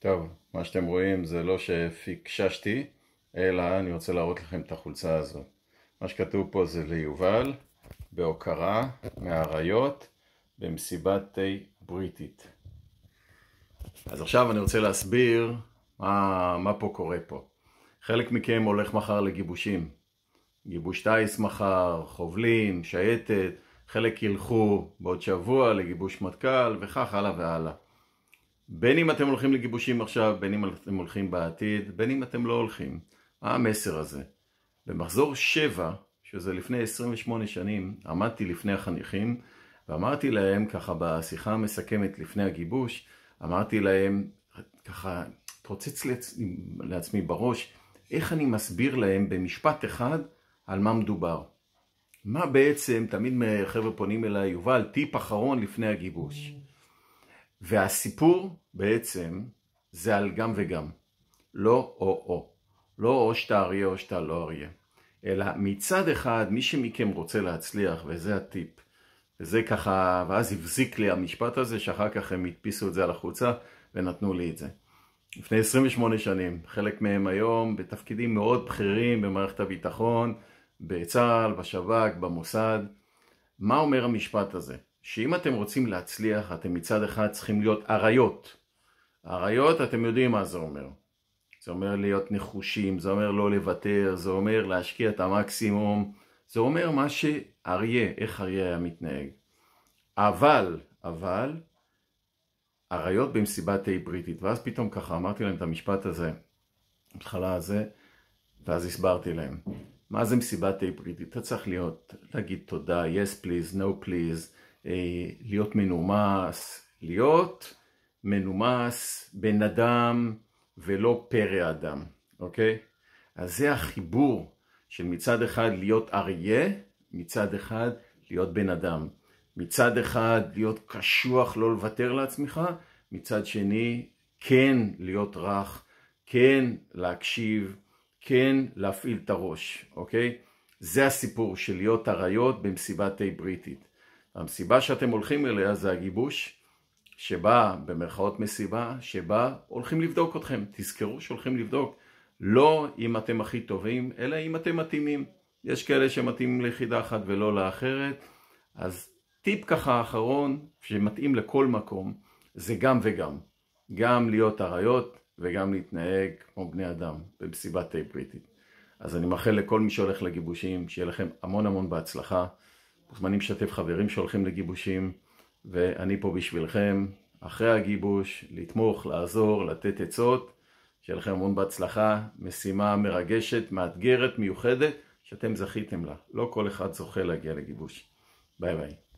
טוב, מה שאתם רואים זה לא שהקששתי, אלא אני רוצה להראות לכם את החולצה הזאת. מה שכתוב פה זה ליובל, בהוקרה, מהאריות, במסיבת תה בריטית. אז עכשיו אני רוצה להסביר מה, מה פה קורה פה. חלק מכם הולך מחר לגיבושים. גיבוש טיס מחר, חובלים, שייטת, חלק ילכו בעוד שבוע לגיבוש מטכ"ל וכך הלאה והלאה. בין אם אתם הולכים לגיבושים עכשיו, בין אם אתם הולכים בעתיד, בין אם אתם לא הולכים. מה המסר הזה? במחזור 7, שזה לפני 28 שנים, עמדתי לפני החניכים ואמרתי להם, ככה בשיחה המסכמת לפני הגיבוש, אמרתי להם, ככה התרוצץ לעצמי, בראש, איך אני מסביר להם במשפט אחד על מה מדובר. מה בעצם, תמיד חבר'ה פונים אליי, יובל, טיפ אחרון לפני הגיבוש. Mm. והסיפור בעצם זה על גם וגם, לא או-או, לא או שאתה אריה או שאתה לא אריה, אלא מצד אחד מי שמכם רוצה להצליח, וזה הטיפ, וזה ככה, ואז הבזיק לי המשפט הזה, שאחר כך הם הדפיסו את זה על החוצה ונתנו לי את זה. לפני 28 שנים, חלק מהם היום בתפקידים מאוד בכירים במערכת הביטחון, בצה"ל, בשב"כ, במוסד. מה אומר המשפט הזה? שאם אתם רוצים להצליח, אתם מצד אחד צריכים להיות אריות. אריות, אתם יודעים מה זה אומר. זה אומר להיות נחושים, זה אומר לא לוותר, זה אומר להשקיע את המקסימום, זה אומר מה שאריה, איך אריה היה מתנהג. אבל, אבל, אריות במסיבת תה בריטית, ואז פתאום ככה אמרתי להם את המשפט הזה, בהתחלה הזה, ואז הסברתי להם. מה זה מסיבת תה בריטית? אתה צריך להיות, להגיד תודה, yes please, no please, אה, להיות מנומס, להיות מנומס בן אדם ולא פרא אדם, אוקיי? אז זה החיבור של מצד אחד להיות אריה, מצד אחד להיות בן אדם. מצד אחד להיות קשוח, לא לוותר לעצמך, מצד שני כן להיות רך, כן להקשיב, כן להפעיל את הראש, אוקיי? זה הסיפור של להיות אריות במסיבת תה בריטית. המסיבה שאתם הולכים אליה זה הגיבוש שבה, במרכאות מסיבה, שבה הולכים לבדוק אתכם. תזכרו שהולכים לבדוק לא אם אתם הכי טובים, אלא אם אתם מתאימים. יש כאלה שמתאימים ליחידה אחת ולא לאחרת, אז טיפ ככה אחרון, שמתאים לכל מקום, זה גם וגם. גם להיות אריות וגם להתנהג כמו בני אדם במסיבת תה בריטית. אז אני מאחל לכל מי שהולך לגיבושים, שיהיה לכם המון המון בהצלחה. מוזמנים לשתף חברים שהולכים לגיבושים, ואני פה בשבילכם, אחרי הגיבוש, לתמוך, לעזור, לתת עצות. שיהיה לכם המון בהצלחה, משימה מרגשת, מאתגרת, מיוחדת, שאתם זכיתם לה. לא כל אחד זוכה להגיע לגיבוש. ביי ביי.